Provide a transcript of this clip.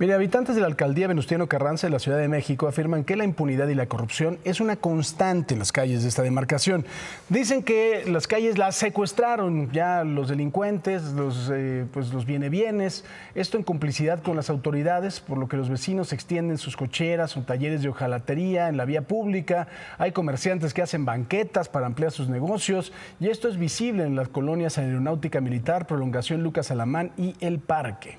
Mire, habitantes de la alcaldía Venustiano Carranza de la Ciudad de México afirman que la impunidad y la corrupción es una constante en las calles de esta demarcación. Dicen que las calles las secuestraron ya los delincuentes, los, eh, pues los bienes. Esto en complicidad con las autoridades, por lo que los vecinos extienden sus cocheras, o talleres de hojalatería en la vía pública. Hay comerciantes que hacen banquetas para ampliar sus negocios y esto es visible en las colonias Aeronáutica Militar, Prolongación Lucas Alamán y El Parque.